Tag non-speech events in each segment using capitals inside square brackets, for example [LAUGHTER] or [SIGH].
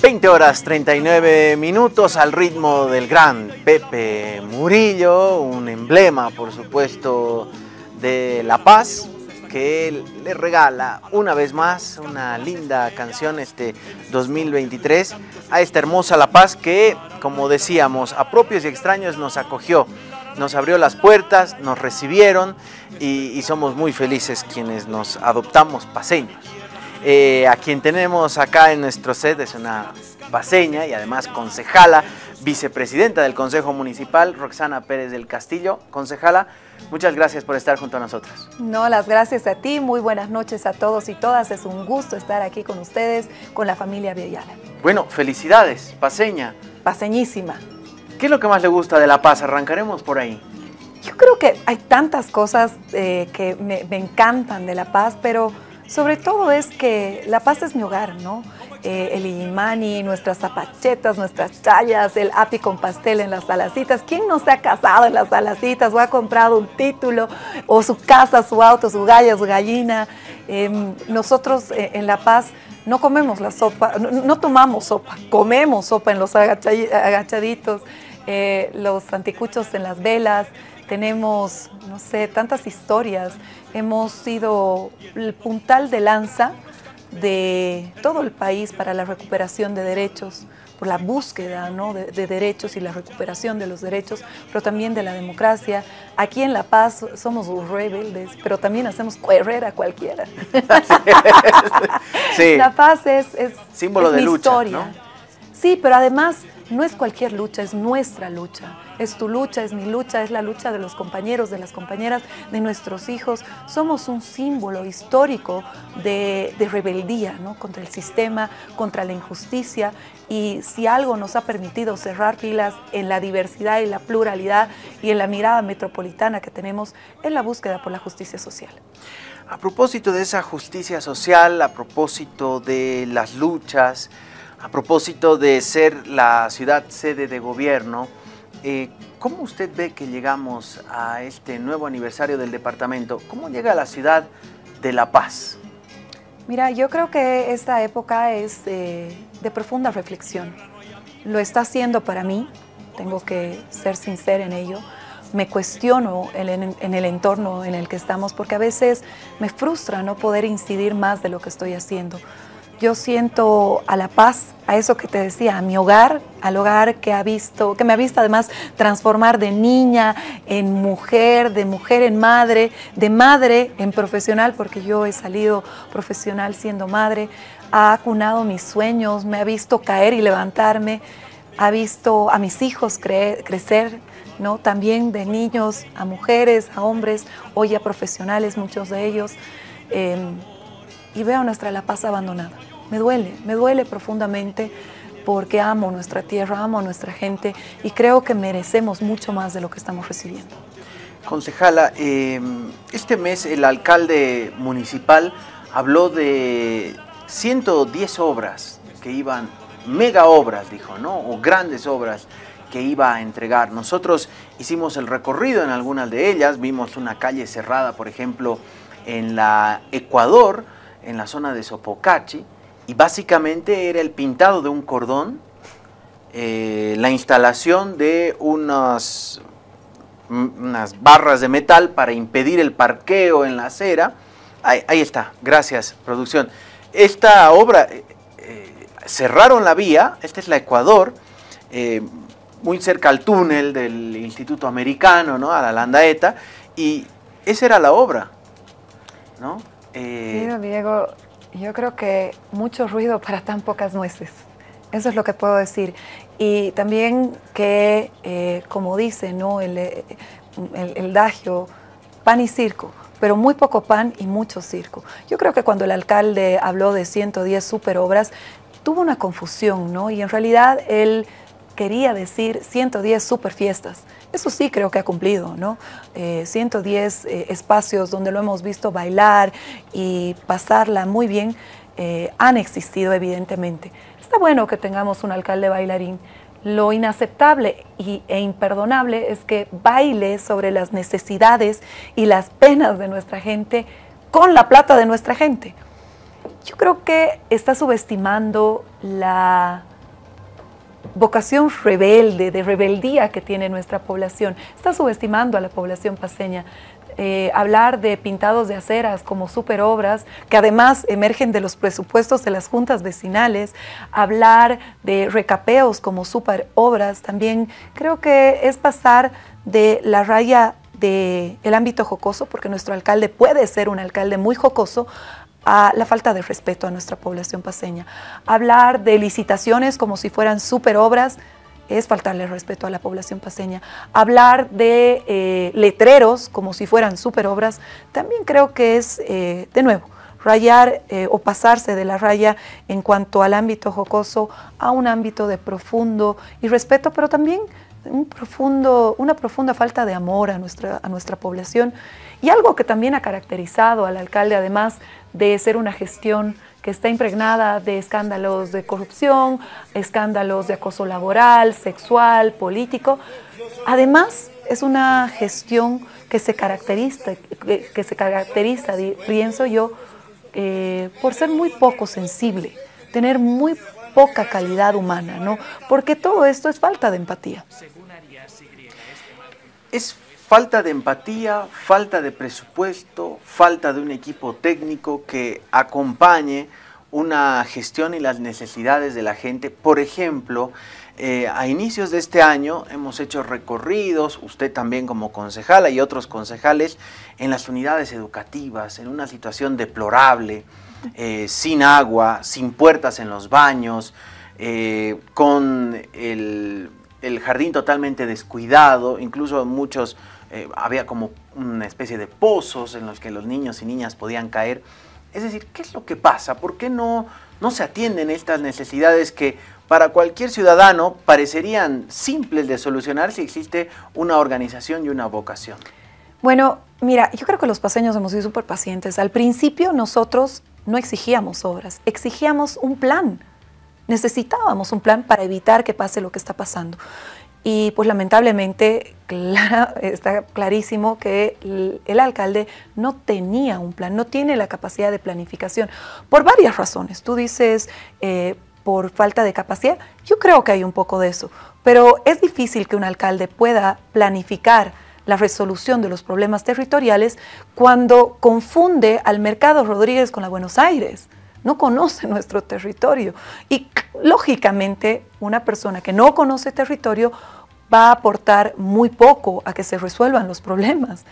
20 horas 39 minutos al ritmo del gran Pepe Murillo, un emblema por supuesto de La Paz, que le regala una vez más una linda canción este 2023 a esta hermosa La Paz que, como decíamos, a propios y extraños nos acogió, nos abrió las puertas, nos recibieron y, somos muy felices quienes nos adoptamos paseños. Eh, a quien tenemos acá en nuestro set, es una paseña y además concejala, vicepresidenta del Consejo Municipal, Roxana Pérez del Castillo. Concejala, muchas gracias por estar junto a nosotras. No, las gracias a ti, muy buenas noches a todos y todas, es un gusto estar aquí con ustedes, con la familia Villala. Bueno, felicidades, paseña. Paseñísima. ¿Qué es lo que más le gusta de La Paz? Arrancaremos por ahí. Yo creo que hay tantas cosas eh, que me encantan de La Paz, pero sobre todo es que la paz es mi hogar, ¿no? Eh, el imani, nuestras zapachetas, nuestras chayas, el api con pastel en las salacitas. ¿Quién no se ha casado en las salacitas o ha comprado un título o su casa, su auto, su galla, su gallina? Em, nosotros eh, en La Paz no comemos la sopa, no, no tomamos sopa, comemos sopa en los agachaditos, eh, los anticuchos en las velas tenemos, no sé, tantas historias. Hemos sido el puntal de lanza de todo el país para la recuperación de derechos, por la búsqueda de, derechos y la recuperación de los derechos, pero también de la democracia. Aquí en La Paz somos rebeldes, pero también hacemos a cualquiera. [LAUGHS] La Paz es, es símbolo de mi lucha, historia. Sí, pero además no es cualquier lucha, es nuestra lucha. Es tu lucha, es mi lucha, es la lucha de los compañeros, de las compañeras, de nuestros hijos. Somos un símbolo histórico de, rebeldía ¿no? contra el sistema, contra la injusticia. Y si algo nos ha permitido cerrar filas en la diversidad y la pluralidad y en la mirada metropolitana que tenemos, en la búsqueda por la justicia social. A propósito de esa justicia social, a propósito de las luchas, a propósito de ser la ciudad sede de gobierno, eh, ¿cómo usted ve que llegamos a este nuevo aniversario del departamento? ¿Cómo llega a la ciudad de La Paz? Mira, yo creo que esta época es eh, de, profunda reflexión. Lo está haciendo para mí, tengo que ser sincera en ello. Me cuestiono en, en el entorno en el que estamos porque a veces me frustra no poder incidir más de lo que estoy haciendo yo siento a la paz, a eso que te decía, a mi hogar, al hogar que ha visto, que me ha visto además transformar de niña en mujer, de mujer en madre, de madre en profesional, porque yo he salido profesional siendo madre, ha acunado mis sueños, me ha visto caer y levantarme, ha visto a mis hijos crecer, ¿no? También de niños a mujeres, a hombres, hoy a profesionales, muchos de ellos. Em, y veo nuestra La Paz abandonada me duele, me duele profundamente porque amo nuestra tierra, amo a nuestra gente y creo que merecemos mucho más de lo que estamos recibiendo. Concejala, eh, este mes el alcalde municipal habló de 110 obras que iban, mega obras dijo, ¿no? O grandes obras que iba a entregar. Nosotros hicimos el recorrido en algunas de ellas, vimos una calle cerrada, por ejemplo, en la Ecuador, en la zona de Sopocachi, y básicamente era el pintado de un cordón, eh, la instalación de unas, unas barras de metal para impedir el parqueo en la acera. Ahí, está, gracias, producción. Esta obra, eh, eh, cerraron la vía, esta es la Ecuador, muy cerca al túnel del Instituto Americano, ¿no? a la Landaeta, y esa era la obra. ¿no? Diego, yo creo que mucho ruido para tan pocas nueces. Eso es lo que puedo decir. Y también que, eh, como dice ¿no? el, eh, el, el dagio, pan y circo, pero muy poco pan y mucho circo. Yo creo que cuando el alcalde habló de 110 superobras, tuvo una confusión, ¿no? Y en realidad él quería decir 110 super fiestas. Eso sí creo que ha cumplido, ¿no? 110 eh, eh, espacios donde lo hemos visto bailar y pasarla muy bien eh, han existido evidentemente. Está bueno que tengamos un alcalde bailarín. Lo inaceptable y, e imperdonable es que baile sobre las necesidades y las penas de nuestra gente con la plata de nuestra gente. Yo creo que está subestimando la vocación rebelde, de rebeldía que tiene nuestra población. Está subestimando a la población paseña. Eh, hablar de pintados de aceras como superobras, que además emergen de los presupuestos de las juntas vecinales, hablar de recapeos como superobras, también creo que es pasar de la raya del ámbito jocoso, porque nuestro alcalde puede ser un alcalde muy jocoso, a la falta de respeto a nuestra población paseña. Hablar de licitaciones como si fueran superobras es faltarle respeto a la población paseña. Hablar de eh, letreros como si fueran superobras también creo que es, eh, de nuevo, rayar eh, o pasarse de la raya en cuanto al ámbito jocoso a un ámbito de profundo y respeto, pero también un profundo, una profunda falta de amor a nuestra, a nuestra población. Y algo que también ha caracterizado al alcalde, además de ser una gestión que está impregnada de escándalos de corrupción, escándalos de acoso laboral, sexual, político. Además, es una gestión que se caracteriza, que se caracteriza pienso yo, eh, por ser muy poco sensible, tener muy poca calidad humana, ¿no? Porque todo esto es falta de empatía. Este es falta de empatía, falta de presupuesto, falta de un equipo técnico que acompañe una gestión y las necesidades de la gente. Por ejemplo, eh, a inicios de este año hemos hecho recorridos, usted también como concejala y otros concejales, en las unidades educativas, en una situación deplorable, eh, sin agua, sin puertas en los baños, eh, con el, el jardín totalmente descuidado, incluso muchos eh, había como una especie de pozos en los que los niños y niñas podían caer. Es decir, ¿qué es lo que pasa? ¿Por qué no, no se atienden estas necesidades que para cualquier ciudadano parecerían simples de solucionar si existe una organización y una vocación? Bueno, mira, yo creo que los paseños hemos sido súper pacientes. Al principio nosotros no exigíamos obras, exigíamos un plan. Necesitábamos un plan para evitar que pase lo que está pasando. Y pues lamentablemente [LAUGHS] está clarísimo que el, alcalde no tenía un plan, no tiene la capacidad de planificación, por varias razones. Tú dices eh, por falta de capacidad, yo creo que hay un poco de eso, pero es difícil que un alcalde pueda planificar la resolución de los problemas territoriales cuando confunde al mercado Rodríguez con la Buenos Aires no conoce nuestro territorio. Y lógicamente una persona que no conoce territorio va a aportar muy poco a que se resuelvan los problemas.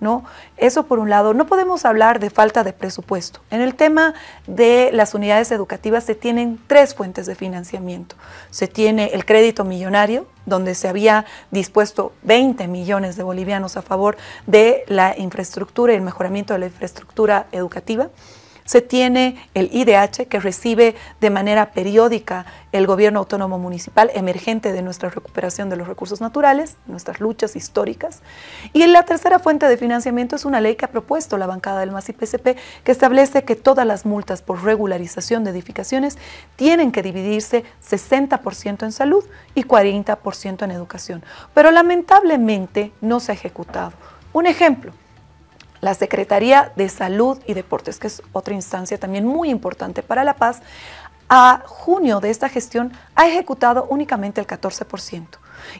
¿No? Eso por un lado. No podemos hablar de falta de presupuesto. En el tema de las unidades educativas se tienen tres fuentes de financiamiento. Se tiene el crédito millonario, donde se había dispuesto 20 millones de bolivianos a favor de la infraestructura y el mejoramiento de la infraestructura educativa. Se tiene el IDH que recibe de manera periódica el gobierno autónomo municipal emergente de nuestra recuperación de los recursos naturales, nuestras luchas históricas. Y la tercera fuente de financiamiento es una ley que ha propuesto la bancada del MAS y PCP que establece que todas las multas por regularización de edificaciones tienen que dividirse 60% en salud y 40% en educación. Pero lamentablemente no se ha ejecutado. Un ejemplo, la Secretaría de Salud y Deportes, que es otra instancia también muy importante para la paz, a junio de esta gestión ha ejecutado únicamente el 14%.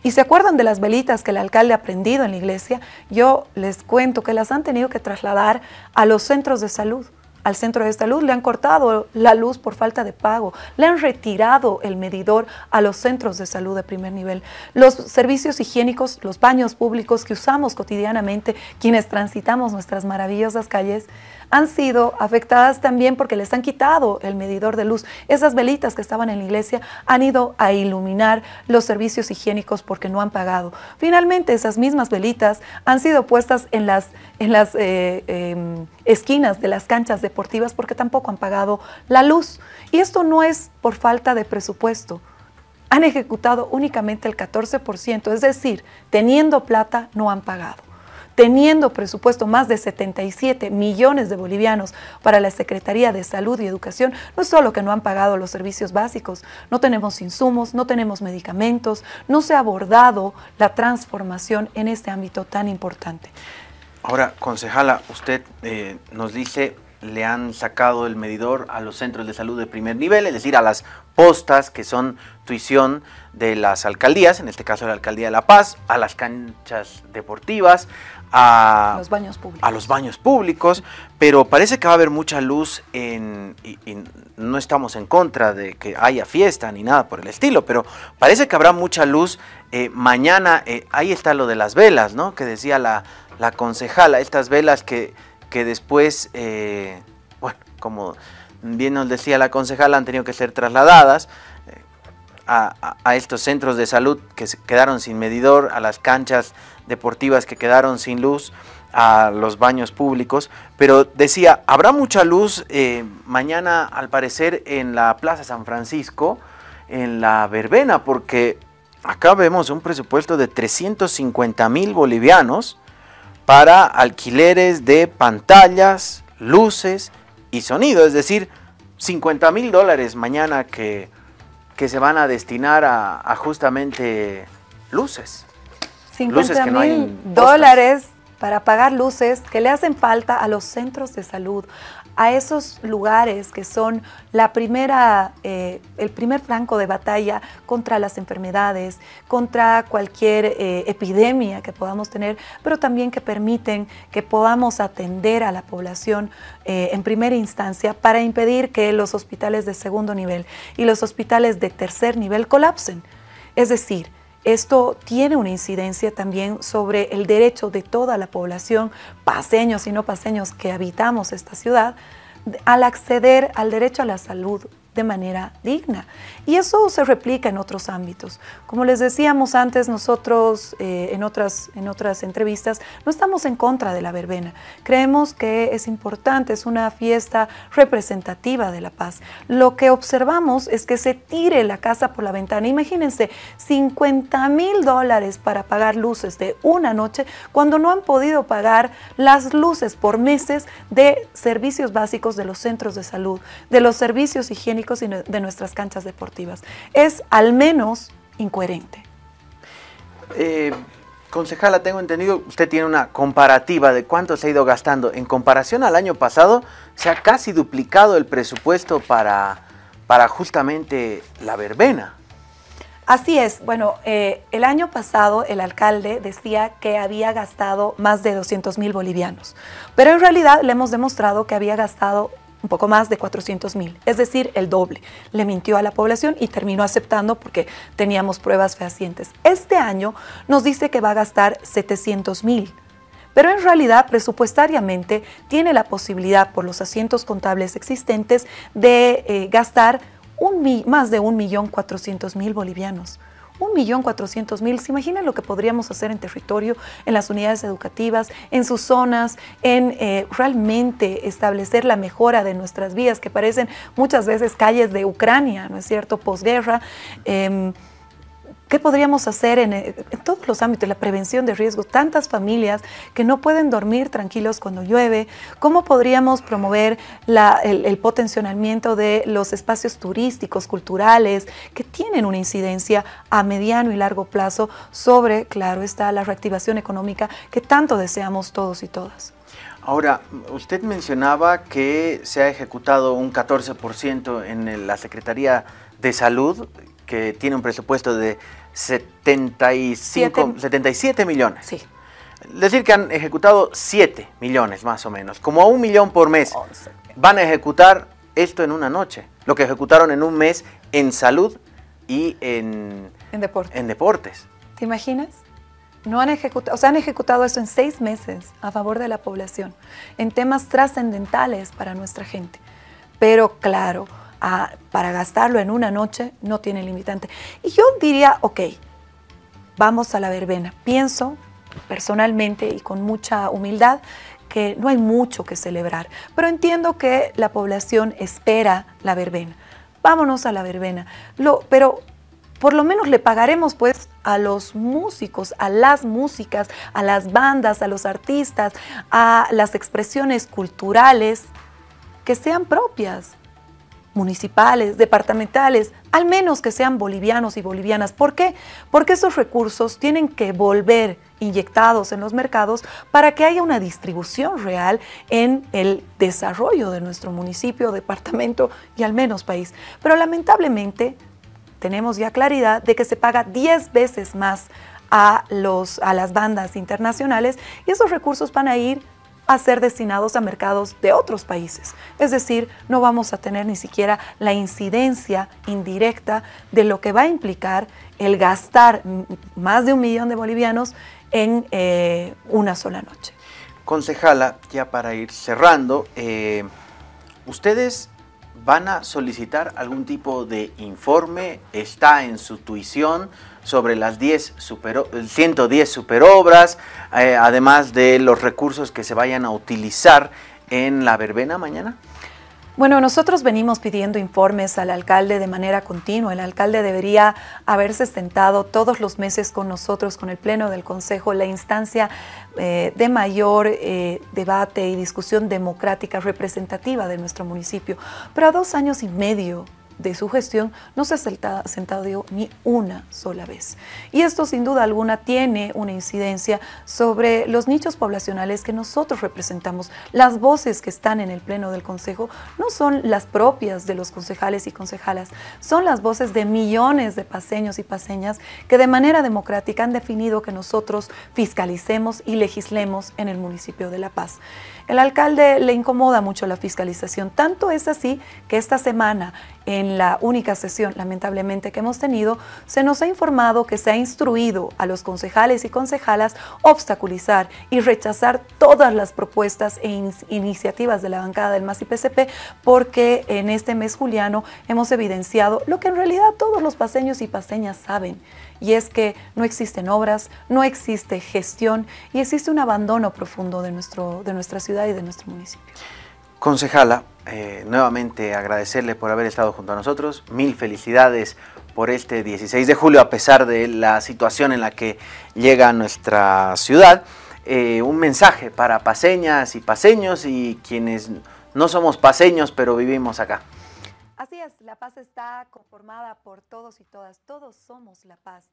Y se acuerdan de las velitas que el alcalde ha prendido en la iglesia, yo les cuento que las han tenido que trasladar a los centros de salud al centro de salud, le han cortado la luz por falta de pago, le han retirado el medidor a los centros de salud de primer nivel. Los servicios higiénicos, los baños públicos que usamos cotidianamente, quienes transitamos nuestras maravillosas calles, han sido afectadas también porque les han quitado el medidor de luz. Esas velitas que estaban en la iglesia han ido a iluminar los servicios higiénicos porque no han pagado. Finalmente, esas mismas velitas han sido puestas en las, eh, em, esquinas de las canchas deportivas porque tampoco han pagado la luz. Y esto no es por falta de presupuesto han ejecutado únicamente el 14%, es decir, teniendo plata no han pagado teniendo presupuesto más de 77 millones de bolivianos para la Secretaría de Salud y Educación, no es solo que no han pagado los servicios básicos, no tenemos insumos, no tenemos medicamentos, no se ha abordado la transformación en este ámbito tan importante. Ahora, concejala, usted eh, nos dice le han sacado el medidor a los centros de salud de primer nivel, es decir, a las postas que son tuición de las alcaldías, en este caso la alcaldía de La Paz, a las canchas deportivas, a los baños públicos, pero parece que va a haber mucha luz en, y, no estamos en contra de que haya fiesta ni nada por el estilo, pero parece que habrá mucha luz eh, mañana, eh, ahí está lo de las velas, ¿no? Que decía la, concejala, estas velas que, después, eh, bueno, como bien nos decía la concejala, han tenido que ser trasladadas a, estos centros de salud que quedaron sin medidor, a las canchas deportivas que quedaron sin luz, a los baños públicos. Pero decía, habrá mucha luz eh, mañana al parecer en la Plaza San Francisco, en la verbena, porque acá vemos un presupuesto de 350 mil bolivianos para alquileres de pantallas, luces y sonido, es decir, 50 mil dólares mañana que que se van a destinar a, justamente luces. 50 mil dólares para pagar luces que le hacen falta a los centros de salud, a esos lugares que son eh, el primer franco de batalla contra las enfermedades, contra cualquier eh, epidemia que podamos tener, pero también que permiten que podamos atender a la población eh, en primera instancia para impedir que los hospitales de segundo nivel y los hospitales de tercer nivel colapsen. Es decir, esto tiene una incidencia también sobre el derecho de toda la población, paseños y no paseños que habitamos esta ciudad, al acceder al derecho a la salud de manera digna. Y eso se replica en otros ámbitos. Como les decíamos antes, nosotros eh, en, otras, en otras entrevistas no estamos en contra de la verbena. Creemos que es importante, es una fiesta representativa de la paz. Lo que observamos es que se tire la casa por la ventana. Imagínense, 50 mil dólares para pagar luces de una noche cuando no han podido pagar las luces por meses de servicios básicos de los centros de salud, de los servicios higiénicos y de nuestras canchas deportivas. Es al menos incoherente. Eh, concejala, tengo entendido, usted tiene una comparativa de cuánto se ha ido gastando. En comparación al año pasado, se ha casi duplicado el presupuesto para, para justamente la verbena. Así es. Bueno, eh, el año pasado el alcalde decía que había gastado más de 200 mil bolivianos, pero en realidad le hemos demostrado que había gastado un poco más de 400 mil, es decir, el doble. Le mintió a la población y terminó aceptando porque teníamos pruebas fehacientes. Este año nos dice que va a gastar 700 mil pero en realidad presupuestariamente tiene la posibilidad por los asientos contables existentes de eh, gastar un, más de 1.400.000 bolivianos. 1.400.000. ¿Se imagina lo que podríamos hacer en territorio, en las unidades educativas, en sus zonas, en eh, realmente establecer la mejora de nuestras vías, que parecen muchas veces calles de Ucrania, ¿no es cierto?, posguerra. Em, ¿Qué podríamos hacer eh, en, todos los ámbitos? La prevención de riesgos. Tantas familias que no pueden dormir tranquilos cuando llueve. ¿Cómo podríamos promover el, el potenciamiento de los espacios turísticos, culturales, que tienen una incidencia a mediano y largo plazo sobre, claro está, la reactivación económica que tanto deseamos todos y todas? Ahora, usted mencionaba que se ha ejecutado un 14% en la Secretaría de Salud, que tiene un presupuesto de 75, 77 millones. Sí. Decir que han ejecutado 7 millones más o menos, como a un millón por mes. Van a ejecutar esto en una noche, lo que ejecutaron en un mes en salud y en, en, deporte. en deportes. ¿Te imaginas? No han ejecutado, o sea, han ejecutado esto en seis meses a favor de la población, en temas trascendentales para nuestra gente. Pero claro, para gastarlo en una noche no tiene limitante. Y yo diría, ok, vamos a la verbena. Pienso personalmente y con mucha humildad que no hay mucho que celebrar, pero entiendo que la población espera la verbena. Vámonos a la verbena. pero por lo menos le pagaremos pues a los músicos, a las músicas, a las bandas, a los artistas, a las expresiones culturales que sean propias municipales, departamentales, al menos que sean bolivianos y bolivianas. ¿Por qué? Porque esos recursos tienen que volver inyectados en los mercados para que haya una distribución real en el desarrollo de nuestro municipio, departamento y al menos país. Pero lamentablemente tenemos ya claridad de que se paga 10 veces más a, los, a las bandas internacionales y esos recursos van a ir a ser destinados a mercados de otros países. Es decir, no vamos a tener ni siquiera la incidencia indirecta de lo que va a implicar el gastar más de un millón de bolivianos en eh, una sola noche. Concejala, ya para ir cerrando, eh, ustedes van a solicitar algún tipo de informe, está en su tuición sobre las 10 110 superobras, eh, además de los recursos que se vayan a utilizar en la verbena mañana. Bueno, nosotros venimos pidiendo informes al alcalde de manera continua. El alcalde debería haberse sentado todos los meses con nosotros, con el Pleno del Consejo, la instancia eh, de mayor eh, debate y discusión democrática representativa de nuestro municipio. Pero a dos años y medio de su gestión no se ha sentado ni una sola vez. Y esto sin duda alguna tiene una incidencia sobre los nichos poblacionales que nosotros representamos. Las voces que están en el Pleno del Consejo no son las propias de los concejales y concejalas, son las voces de millones de paseños y paseñas que de manera democrática han definido que nosotros fiscalicemos y legislemos en el municipio de La Paz. El alcalde le incomoda mucho la fiscalización, tanto es así que esta semana en en la única sesión, lamentablemente, que hemos tenido, se nos ha informado que se ha instruido a los concejales y concejalas obstaculizar y rechazar todas las propuestas e iniciativas de la bancada del MAS y PCP porque en este mes juliano hemos evidenciado lo que en realidad todos los paseños y paseñas saben, y es que no existen obras, no existe gestión y existe un abandono profundo de, nuestro, de nuestra ciudad y de nuestro municipio. Concejala, eh, nuevamente agradecerle por haber estado junto a nosotros. Mil felicidades por este 16 de julio, a pesar de la situación en la que llega nuestra ciudad. Eh, un mensaje para paseñas y paseños y quienes no somos paseños, pero vivimos acá. Así es, la paz está conformada por todos y todas. Todos somos la paz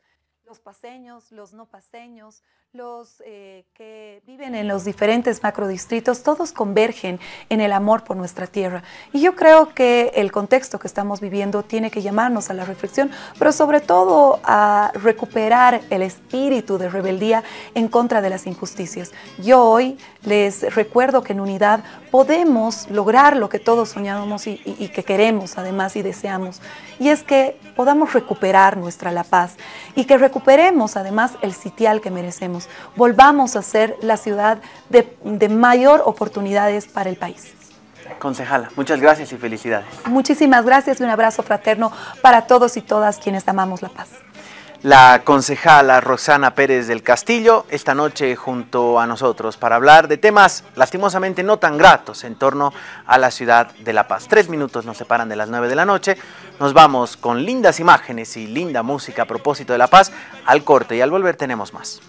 los paseños, los no paseños, los eh, que viven en los diferentes macrodistritos, todos convergen en el amor por nuestra tierra. Y yo creo que el contexto que estamos viviendo tiene que llamarnos a la reflexión, pero sobre todo a recuperar el espíritu de rebeldía en contra de las injusticias. Yo hoy les recuerdo que en unidad podemos lograr lo que todos soñamos y, y que queremos además y deseamos, y es que podamos recuperar nuestra la paz y que recuperemos además el sitial que merecemos, volvamos a ser la ciudad de, mayor oportunidades para el país. Concejala, muchas gracias y felicidades. Muchísimas gracias y un abrazo fraterno para todos y todas quienes amamos la paz la concejala Roxana Pérez del Castillo esta noche junto a nosotros para hablar de temas lastimosamente no tan gratos en torno a la ciudad de La Paz. Tres minutos nos separan de las nueve de la noche. Nos vamos con lindas imágenes y linda música a propósito de La Paz. Al corte y al volver tenemos más.